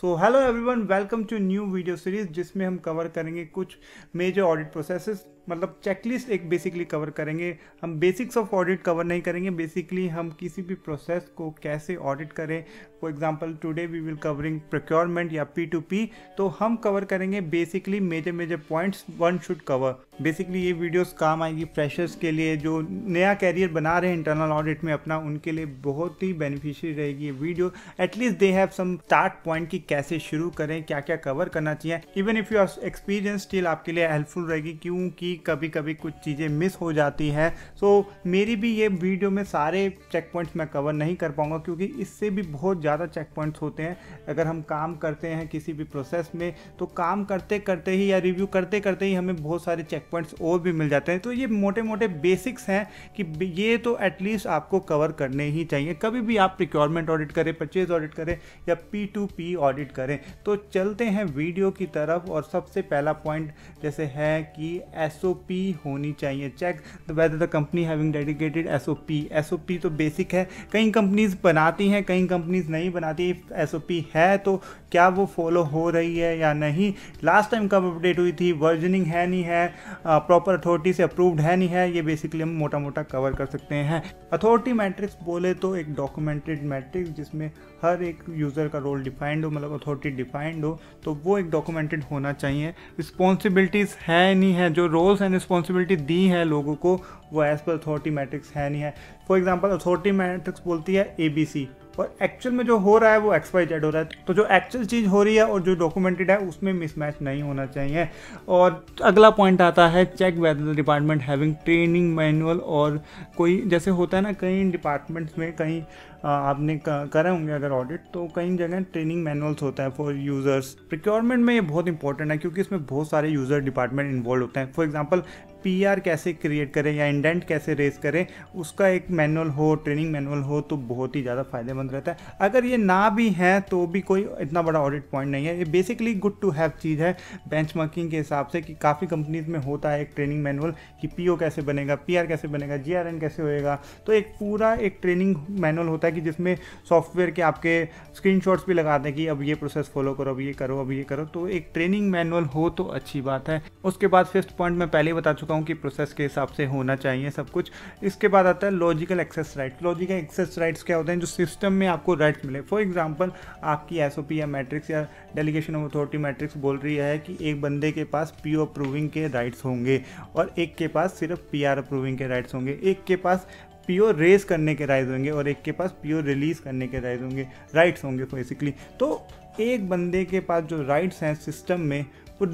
so hello everyone welcome to new video series जिसमें हम cover करेंगे कुछ मेजर ऑडिट प्रोसेसेस मतलब चेकलिस्ट एक बेसिकली कवर करेंगे हम बेसिक्स ऑफ ऑडिट कवर नहीं करेंगे बेसिकली हम किसी भी प्रोसेस को कैसे ऑडिट करें for example today we will covering procurement या पी टू पी तो हम कवर करेंगे basically major major points one should cover basically ये वीडियोस काम आएगी फ्रेशर्स के लिए जो नया कैरियर बना रहे हैं इंटरनल ऑडिट में अपना उनके लिए बहुत ही बेनिफिशियल रहेगी ये video at least they have some start point कि कैसे शुरू करें क्या क्या कवर करना चाहिए even if you experience still आपके लिए हेल्पफुल रहेगी क्योंकि कभी कभी कुछ चीज़ें मिस हो जाती हैं सो so, मेरी भी ये वीडियो में सारे चेक पॉइंट्स मैं कवर नहीं कर पाऊंगा क्योंकि इससे भी बहुत ज़्यादा चेक पॉइंट्स होते हैं अगर हम काम करते हैं किसी भी प्रोसेस में तो काम करते करते ही या रिव्यू करते करते ही हमें बहुत सारे चेक पॉइंट्स और भी मिल जाते हैं तो ये मोटे मोटे बेसिक्स हैं कि ये तो एटलीस्ट आपको कवर करने ही चाहिए कभी भी आप प्रिक्योरमेंट ऑडिट करें परचेज ऑडिट करें या पी टू पी ऑडिट करें तो चलते हैं वीडियो की तरफ और सबसे पहला पॉइंट जैसे है कि एस SOP होनी चाहिए check whether the company having dedicated SOP SOP तो बेसिक है कई कंपनीज बनाती हैं कई कंपनीज नहीं बनाती एसओपी है तो क्या वो फॉलो हो रही है या नहीं लास्ट टाइम कब अपडेट हुई थी वर्जनिंग है नहीं है प्रॉपर अथॉरिटी से अप्रूव्ड है नहीं है ये बेसिकली हम मोटा मोटा कवर कर सकते हैं अथॉरिटी मैट्रिक्स बोले तो एक डॉक्यूमेंटेड मैट्रिक्स जिसमें हर एक यूज़र का रोल डिफाइंड हो मतलब अथॉरिटी डिफाइंड हो तो वो एक डॉक्यूमेंटेड होना चाहिए रिस्पॉन्सिबिलिटीज़ है नहीं है जो रोल्स एंड रिस्पॉन्सिबिलिटी दी है लोगों को वो एज़ पर अथॉरिटी मैट्रिक्स है नहीं है फॉर एग्जाम्पल अथॉरिटी मैट्रिक्स बोलती है ए बी सी और एक्चुअल में जो हो रहा है वो एक्स वाई जेड हो रहा है तो जो एक्चुअल चीज़ हो रही है और जो डॉक्यूमेंटेड है उसमें मिसमैच नहीं होना चाहिए और अगला पॉइंट आता है check whether department having training manual और कोई जैसे होता है ना कई डिपार्टमेंट्स में कहीं आपने करे होंगे अगर ऑडिट तो कई जगह ट्रेनिंग मैनुअल्स होता है फॉर यूज़र्स प्रिक्योरमेंट में ये बहुत इंपॉर्टेंट है क्योंकि इसमें बहुत सारे यूज़र डिपार्टमेंट इन्वॉल्व होते हैं फॉर एग्जाम्पल पी कैसे क्रिएट करें या इंडेंट कैसे रेस करें उसका एक मैनुअल हो ट्रेनिंग मैनुअल हो तो बहुत ही ज़्यादा फायदेमंद रहता है अगर ये ना भी है तो भी कोई इतना बड़ा ऑडिट पॉइंट नहीं है ये बेसिकली गुड टू हैव चीज़ है बेंच के हिसाब से कि काफ़ी कंपनीज में होता है एक ट्रेनिंग मैनुअल कि पी कैसे बनेगा पी कैसे बनेगा जी कैसे होएगा तो एक पूरा एक ट्रेनिंग मैनुअल होता है कि जिसमें सॉफ्टवेयर के आपके स्क्रीनशॉट्स भी लगाते हैं कि अब ये प्रोसेस फॉलो करो अब ये करो अब ये करो तो एक ट्रेनिंग मैनुअल हो तो अच्छी बात है उसके बाद फिफ्थ पॉइंट मैं पहले ही बता चुका हूँ कि प्रोसेस के हिसाब से होना चाहिए सब कुछ इसके बाद आता है logical access right logical access rights क्या होते हैं जो सिस्टम में आपको राइट्स मिले फॉर एग्जाम्पल आपकी एस या मैट्रिक्स या डेलीगेशन ऑफ अथॉरिटी मैट्रिक्स बोल रही है कि एक बंदे के पास पी अप्रूविंग के राइट्स होंगे और एक के पास सिर्फ पी आर अप्रूविंग के राइट्स होंगे एक के पास प्योर रेस करने के राइज होंगे और एक के पास प्योर रिलीज करने के राइज होंगे राइट्स होंगे बेसिकली तो एक बंदे के पास जो राइट्स हैं सिस्टम में वो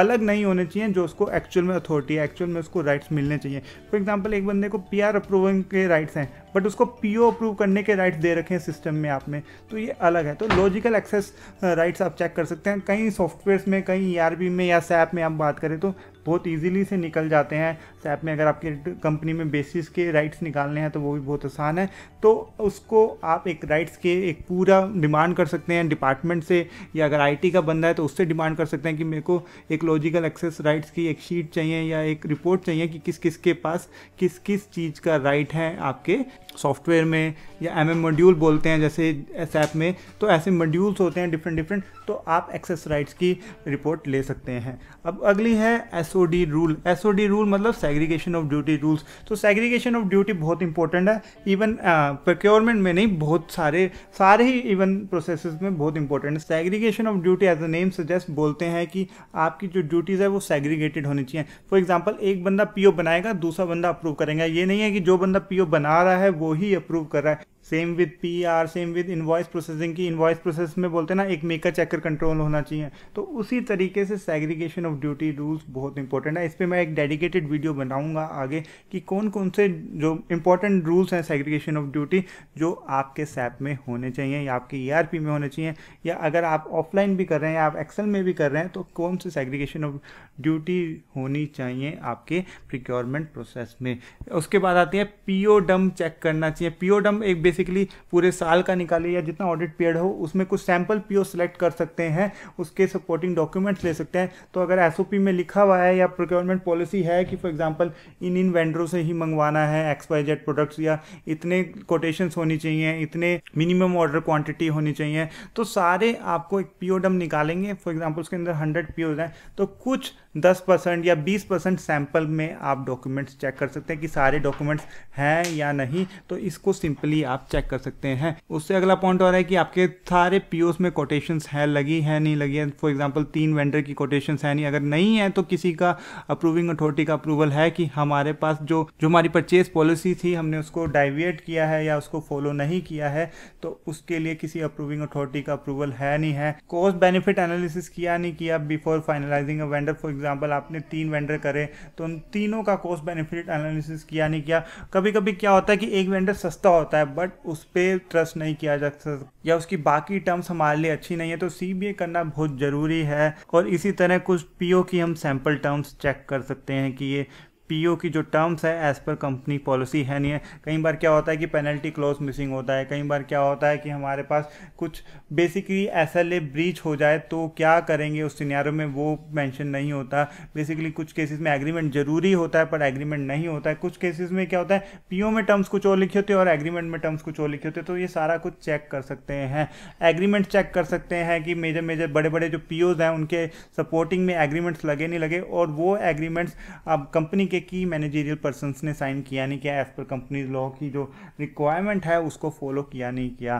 अलग नहीं होने चाहिए जो उसको एक्चुअल में अथॉरिटी है एक्चुअल में उसको राइट्स मिलने चाहिए फॉर एग्जांपल एक बंदे को पीआर अप्रूवल के राइट्स हैं बट उसको पी ओ अप्रूव करने के राइट्स दे रखे हैं सिस्टम में आप में तो ये अलग है तो लॉजिकल एक्सेस राइट्स आप चेक कर सकते हैं कहीं सॉफ्टवेयर में कहीं ई आर बी में या सैप में आप बात करें तो बहुत ईजिली से निकल जाते हैं सैप में अगर आपकी कंपनी में बेसिस के राइट्स निकालने हैं तो वो भी बहुत आसान है तो उसको आप एक राइट्स के एक पूरा डिमांड कर सकते हैं डिपार्टमेंट से या अगर आईटी का बंदा है तो उससे डिमांड कर सकते हैं कि मेरे को एक लॉजिकल एक्सेस राइट्स की एक शीट चाहिए या एक रिपोर्ट चाहिए कि किस किस के पास किस किस चीज़ का राइट है आपके सॉफ्टवेयर में या एम एम मॉड्यूल बोलते हैं जैसे एस ऐप में तो ऐसे मॉड्यूल्स होते हैं डिफरेंट डिफरेंट तो आप एक्सेस राइट्स की रिपोर्ट ले सकते हैं अब अगली है S O D rule S O D rule मतलब सेग्रीगेशन ऑफ ड्यूटी रूल्स तो सेग्रीगेशन ऑफ ड्यूटी बहुत इंपॉर्टेंट है इवन प्रोक्योरमेंट uh, में नहीं बहुत सारे सारे ही इवन प्रोसेस में बहुत इंपॉर्टेंट है segregation of duty as a name suggest बोलते हैं कि आपकी जो ड्यूटीज़ है वो सेग्रीगेटेड होनी चाहिए फॉर एग्जाम्पल एक बंदा पी बनाएगा दूसरा बंदा अप्रूव करेगा ये नहीं है कि जो बंदा पी बना रहा है है वो ही अप्रूव कर रहा है same with P R same with invoice processing की इन्वॉइस प्रोसेस में बोलते हैं ना एक मेकर चेकर कंट्रोल होना चाहिए तो उसी तरीके से सेग्रीगेशन ऑफ ड्यूटी रूल्स बहुत इंपॉर्टेंट है इस पर मैं एक डेडिकेटेड वीडियो बनाऊंगा आगे कि कौन कौन से जो इंपॉर्टेंट रूल्स हैं सेग्रीगेशन ऑफ ड्यूटी जो आपके सैप में होने चाहिए या आपके ई e में होने चाहिए या अगर आप ऑफलाइन भी कर रहे हैं या आप एक्सेल में भी कर रहे हैं तो कौन से सेग्रीगेशन ऑफ ड्यूटी होनी चाहिए आपके प्रिक्योरमेंट प्रोसेस में उसके बाद आती है पीओ डम चेक करना चाहिए पीओ डम एक बेसिक बेसिकली पूरे साल का निकाले या जितना ऑडिट पीरियड हो उसमें कुछ सैम्पल पीओ सिलेक्ट कर सकते हैं उसके सपोर्टिंग डॉक्यूमेंट्स ले सकते हैं तो अगर एस में लिखा हुआ है या प्रोक्योरमेंट पॉलिसी है कि फॉर एग्जाम्पल इन इन वेंडरों से ही मंगवाना है एक्स वाई जेड प्रोडक्ट्स या इतने कोटेशंस होनी चाहिए इतने मिनिमम ऑर्डर क्वांटिटी होनी चाहिए तो सारे आपको एक पीओडम निकालेंगे फॉर एग्जाम्पल उसके अंदर हंड्रेड पीओज हैं तो कुछ 10 परसेंट या 20 परसेंट सैम्पल में आप डॉक्यूमेंट्स चेक कर सकते हैं कि सारे डॉक्यूमेंट्स हैं या नहीं तो इसको सिंपली आप चेक कर सकते हैं उससे अगला पॉइंट और है कि आपके सारे पी में कोटेशंस हैं लगी है नहीं लगी है फॉर एग्जाम्पल तीन वेंडर की कोटेशंस है नहीं अगर नहीं है तो किसी का अप्रूविंग अथॉरिटी का अप्रूवल है कि हमारे पास जो जो हमारी परचेज पॉलिसी थी हमने उसको डाइविएट किया है या उसको फॉलो नहीं किया है तो उसके लिए किसी अप्रूविंग अथॉरिटी का अप्रूवल है नहीं है कॉस्ट बेनिफिट एनालिसिस किया नहीं किया before finalising a vendor for example example आपने तीन वेंडर करे तो उन तीनों का कॉस्ट बेनिफिट एनालिसिस किया नहीं किया कभी कभी क्या होता है कि एक वेंडर सस्ता होता है बट उस पर ट्रस्ट नहीं किया जा सकता या उसकी बाकी टर्म्स हमारे लिए अच्छी नहीं है तो सी करना बहुत ज़रूरी है और इसी तरह कुछ पी की हम सैम्पल टर्म्स चेक कर सकते हैं कि ये पीओ की जो टर्म्स है एज़ पर कंपनी पॉलिसी है नहीं है कई बार क्या होता है कि पेनल्टी क्लोज मिसिंग होता है कई बार क्या होता है कि हमारे पास कुछ बेसिकली एस एल ब्रीच हो जाए तो क्या करेंगे उस सिनारों में वो मैंशन नहीं होता बेसिकली कुछ केसेस में एग्रीमेंट ज़रूरी होता है पर एग्रीमेंट नहीं होता है कुछ केसेस में क्या होता है पी में टर्म्स कुछ और लिखे होते हैं और एग्रीमेंट में टर्म्स कुछ और लिखे होते हैं तो ये सारा कुछ चेक कर सकते हैं एग्रीमेंट चेक कर सकते हैं कि मेजर मेजर बड़े बड़े जो पी हैं उनके सपोर्टिंग में एग्रीमेंट्स लगे नहीं लगे और वो एग्रीमेंट्स अब कंपनी के के की मैनेजेरियल पर्सन ने साइन किया नहीं किया एज़ पर कंपनी लॉ की जो रिक्वायरमेंट है उसको फॉलो किया नहीं किया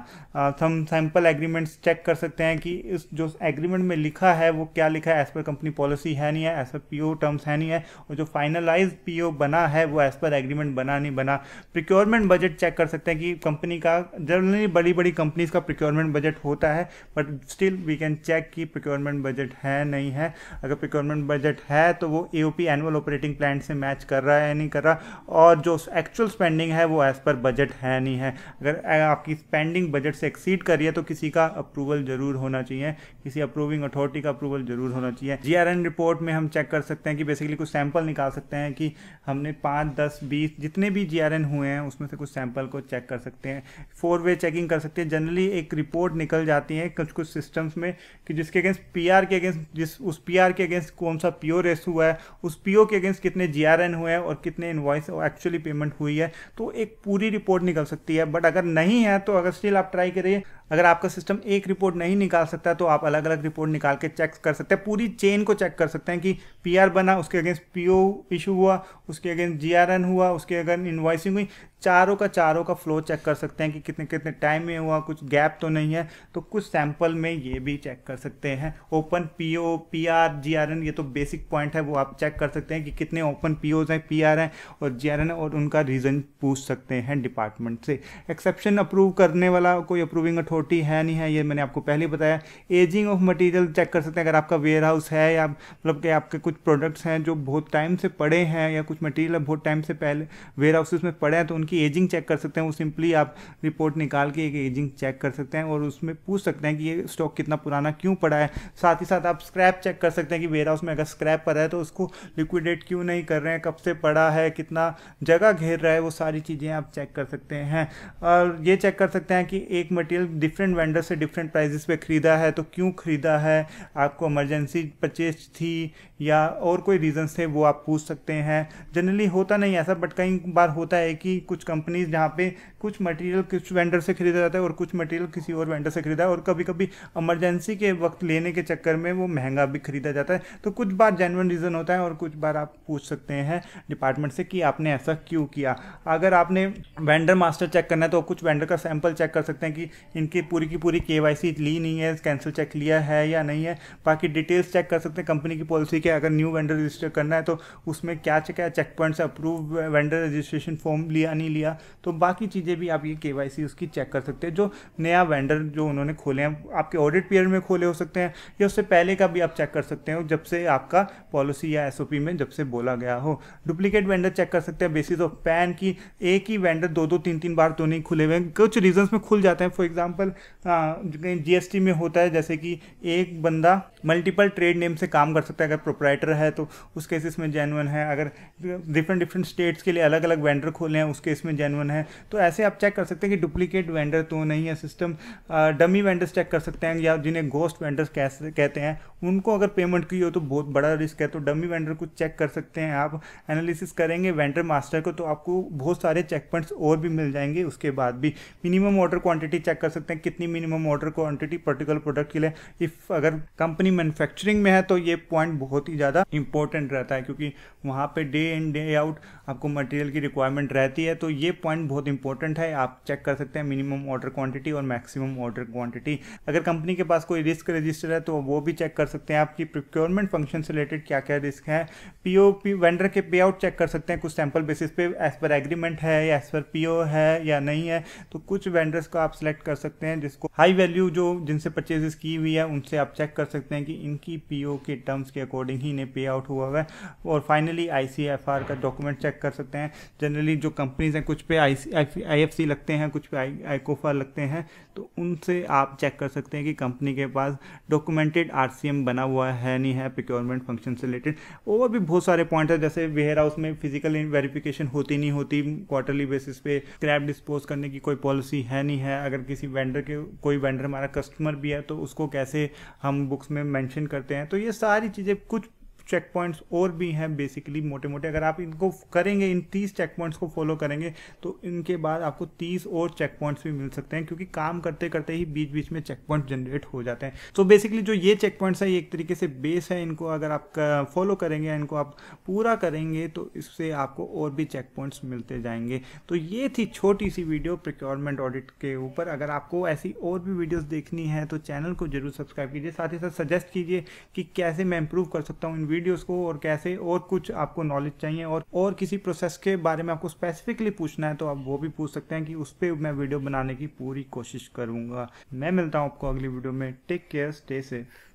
हम सैम्पल एग्रीमेंट्स चेक कर सकते हैं कि इस जो एग्रीमेंट में लिखा है वो क्या लिखा है एज़ पर कंपनी पॉलिसी है नहीं है एज़ पर पी टर्म्स है नहीं है और जो फाइनलाइज पी बना है वो एज़ पर एग्रीमेंट बना नहीं बना प्रिक्योरमेंट बजट चेक कर सकते हैं कि कंपनी का जनरली बड़ी बड़ी कंपनीज का प्रिक्योरमेंट बजट होता है but still we can check कि प्रिक्योरमेंट बजट है नहीं है अगर प्रिक्योरमेंट बजट है तो वो ए एनुअल ऑपरेटिंग प्लान से मैच मैच कर रहा है नहीं कर रहा और जो एक्चुअल स्पेंडिंग है वो एज़ पर बजट है नहीं है अगर आपकी स्पेंडिंग बजट से एक्सीड कर रही है तो किसी का अप्रूवल ज़रूर होना चाहिए किसी अप्रूविंग अथॉरिटी का अप्रूवल ज़रूर होना चाहिए जी आर एन रिपोर्ट में हम चेक कर सकते हैं कि बेसिकली कुछ सैंपल निकाल सकते हैं कि हमने पाँच दस बीस जितने भी जी आर एन हुए हैं उसमें से कुछ सैंपल को चेक कर सकते हैं फोर वे चेकिंग कर सकते हैं जनरली एक रिपोर्ट निकल जाती है कुछ कुछ सिस्टम्स में कि जिसके अगेंस्ट आर के अगेंस्ट जिस उस आर के अगेंस्ट कौन सा पीओ रेस हुआ है उस पीओ के अगेंस्ट कितने आर एन हुए हैं और कितने इन्वॉइस एक्चुअली पेमेंट हुई है तो एक पूरी रिपोर्ट निकल सकती है बट अगर नहीं है तो अगर स्टिल आप ट्राई करिए अगर आपका सिस्टम एक रिपोर्ट नहीं निकाल सकता तो आप अलग अलग रिपोर्ट निकाल के चेक कर सकते हैं पूरी चेन को चेक कर सकते हैं कि पीआर बना उसके अगेंस्ट पीओ इशू हुआ उसके अगेंस्ट जीआरएन हुआ उसके अगेंस्ट इन्वाइसिंग हुई चारों का चारों का फ्लो चेक कर सकते हैं कि कितने कितने टाइम में हुआ कुछ गैप तो नहीं है तो कुछ सैंपल में ये भी चेक कर सकते हैं open P O P R G R N ये तो बेसिक पॉइंट है वो आप चेक कर सकते हैं कि कितने ओपन पी ओज हैं पी आर हैं और जी आर एन और उनका रीज़न पूछ सकते हैं डिपार्टमेंट से एक्सेप्शन अप्रूव करने वाला कोई अप्रूविंग अथॉरिटी छोटी है नहीं है ये मैंने आपको पहले बताया एजिंग ऑफ मटेरियल चेक कर सकते हैं अगर आपका वेयर हाउस है या मतलब कि आपके कुछ प्रोडक्ट्स हैं जो बहुत टाइम से पड़े हैं या कुछ मटेरियल बहुत टाइम से पहले वेयर हाउसेस में पड़े हैं तो उनकी एजिंग चेक कर सकते हैं वो सिंपली आप रिपोर्ट निकाल के एक एजिंग चेक कर सकते हैं और उसमें पूछ सकते हैं कि ये स्टॉक कितना पुराना क्यों पड़ा है साथ ही साथ आप स्क्रैप चेक कर सकते हैं कि वेयर हाउस में अगर स्क्रैप पड़ा है तो उसको लिक्विडेट क्यों नहीं कर रहे हैं कब से पड़ा है कितना जगह घेर रहा है वो सारी चीज़ें आप चेक कर सकते हैं और ये चेक कर सकते हैं कि एक मटेरियल डिफरेंट वेंडर से डिफरेंट प्राइजेस पे ख़रीदा है तो क्यों ख़रीदा है आपको इमरजेंसी परचेज थी या और कोई रीजन थे वो आप पूछ सकते हैं जनरली होता नहीं ऐसा बट कई बार होता है कि कुछ कंपनीज जहाँ पे कुछ मटेरियल कुछ वेंडर से ख़रीदा जाता है और कुछ मटेरियल किसी और वेंडर से ख़रीदा है और कभी कभी इमरजेंसी के वक्त लेने के चक्कर में वो महंगा भी ख़रीदा जाता है तो कुछ बार जेनवन रीज़न होता है और कुछ बार आप पूछ सकते हैं डिपार्टमेंट से कि आपने ऐसा क्यों किया अगर आपने वेंडर मास्टर चेक करना है तो कुछ वेंडर का सैंपल चेक कर सकते हैं कि इनके इसकी पूरी की पूरी के ली नहीं है कैंसिल चेक लिया है या नहीं है बाकी डिटेल्स चेक कर सकते हैं कंपनी की पॉलिसी के अगर न्यू वेंडर रजिस्टर करना है तो उसमें क्या क्या check points approve vendor registration form लिया नहीं लिया तो बाकी चीज़ें भी आप ये के उसकी चेक कर सकते हैं जो नया वेंडर जो उन्होंने खोले हैं आपके ऑडिट पीरियड में खोले हो सकते हैं या उससे पहले का भी आप चेक कर सकते हो जब से आपका पॉलिसी या एस में जब से बोला गया हो डुप्लीकेट वेंडर चेक कर सकते हैं बेसिस ऑफ पैन की एक ही वेंडर दो दो तीन तीन बार तो नहीं खुले हुए हैं कुछ रीजन्स में खुल जाते हैं फॉर एग्जाम्पल अगर जीएसटी में होता है जैसे कि एक बंदा मल्टीपल ट्रेड नेम से काम कर सकता है अगर प्रोपराइटर है तो उस केसेस में जेनवन है अगर डिफरेंट डिफरेंट स्टेट्स के लिए अलग अलग वेंडर खोले हैं उस केस में जेनवन है तो ऐसे आप चेक कर सकते हैं कि डुप्लीकेट वेंडर तो नहीं है सिस्टम डमी वेंडर्स चेक कर सकते हैं या जिन्हें गोस्ट वेंडर्स कहते हैं उनको अगर पेमेंट की हो तो बहुत बड़ा रिस्क है तो डमी वेंडर को चेक कर सकते हैं आप एनालिसिस करेंगे वेंडर मास्टर को तो आपको बहुत सारे चेक पॉइंट्स और भी मिल जाएंगे उसके बाद भी मिनिमम ऑर्डर क्वांटिटी चेक कर सकते सकते हैं कितनी minimum order quantity particular product के लिए इफ़ अगर कंपनी मैन्युफैक्चरिंग में है तो ये पॉइंट बहुत ही ज़्यादा इंपॉर्टेंट रहता है क्योंकि वहाँ पे डे इन डे आउट आपको मटेरियल की रिक्वायरमेंट रहती है तो ये पॉइंट बहुत इंपॉर्टेंट है आप चेक कर सकते हैं मिनिमम ऑर्डर क्वांटिटी और मैक्सिमम ऑर्डर क्वांटिटी अगर कंपनी के पास कोई रिस्क रजिस्टर है तो वो भी चेक कर सकते हैं आपकी प्रिक्योरमेंट फंक्शन से रिलेटेड क्या क्या रिस्क है पी वेंडर के पे आउट चेक कर सकते हैं कुछ सैम्पल बेसिस पे एज पर एग्रीमेंट है या एज पर पी है या नहीं है तो कुछ वेंडर्स को आप सिलेक्ट कर सकते सकते हैं जिसको हाई वैल्यू जो जिनसे परचेजेस की हुई है उनसे आप चेक कर सकते हैं कि इनकी पीओ के टर्म्स के अकॉर्डिंग ही इन्हें पे आउट हुआ है और फाइनली आईसीएफआर का डॉक्यूमेंट चेक कर सकते हैं जनरली जो कंपनीज हैं कुछ पे आई सी लगते हैं कुछ पे आईकोफा लगते हैं तो उनसे आप चेक कर सकते हैं कि कंपनी के पास डॉक्यूमेंटेड आर बना हुआ है नहीं है प्रिक्योरमेंट फंक्शन से रिलेटेड और भी बहुत सारे पॉइंट है जैसे वेयर हाउस में फिजिकल वेरिफिकेशन होती नहीं होती क्वार्टरली बेसिस पे स्क्रैप डिस्पोज करने की कोई पॉलिसी है नहीं है अगर किसी वेंडर के कोई वेंडर हमारा कस्टमर भी है तो उसको कैसे हम बुक्स में मेंशन करते हैं तो ये सारी चीज़ें कुछ चेक पॉइंट्स और भी हैं बेसिकली मोटे मोटे अगर आप इनको करेंगे इन तीस चेक पॉइंट्स को फॉलो करेंगे तो इनके बाद आपको तीस और चेक पॉइंट्स भी मिल सकते हैं क्योंकि काम करते करते ही बीच बीच में चेक पॉइंट जनरेट हो जाते हैं तो बेसिकली जो ये चेक पॉइंट्स है ये एक तरीके से बेस है इनको अगर आप फॉलो करेंगे इनको आप पूरा करेंगे तो इससे आपको और भी चेक पॉइंट्स मिलते जाएंगे तो ये थी छोटी सी वीडियो प्रिक्योरमेंट ऑडिट के ऊपर अगर आपको ऐसी और भी वीडियोस देखनी है तो चैनल को जरूर सब्सक्राइब कीजिए साथ ही साथ सजेस्ट कीजिए कि कैसे मैं इंप्रूव कर सकता हूँ इन वीडियोस को और कैसे और कुछ आपको नॉलेज चाहिए और और किसी प्रोसेस के बारे में आपको स्पेसिफिकली पूछना है तो आप वो भी पूछ सकते हैं कि उस पर मैं वीडियो बनाने की पूरी कोशिश करूंगा मैं मिलता हूँ आपको अगली वीडियो में टेक केयर स्टे सेफ